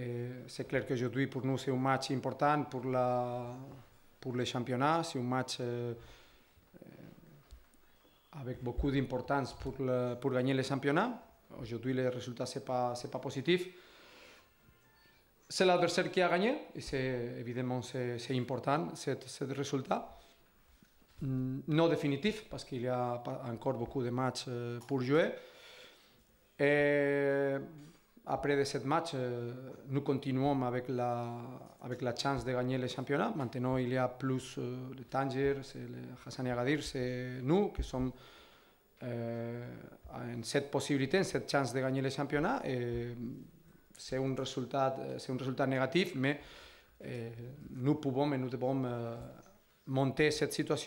Eh, c'est clair aujourd'hui pour nous, c'est un match important pour, la, pour les championnats, C'est un match euh, avec beaucoup d'importance pour, le, pour gagner les championnats. Aujourd'hui, les résultats, ce n'est pas, pas positif. C'est l'adversaire qui a gagné, et c'est, évidemment, c'est, important, ce résultat. Mm, no definitif parce qu'il y a encore beaucoup de matchs eh, pour jouer. Et eh, Après de cette match, eh, nous continuons avec la, avec la chance de gagner le championnat. Maintenant, il y a plus eh, de Tanger, c'est Hassan Agadir, c'est nous qui sommes eh, en cette possibilité, en cette chance de gagner le championnat. Mm, c'est un, résultat, un résultat négatif, mais nous pouvons et nous devons monter cette situation.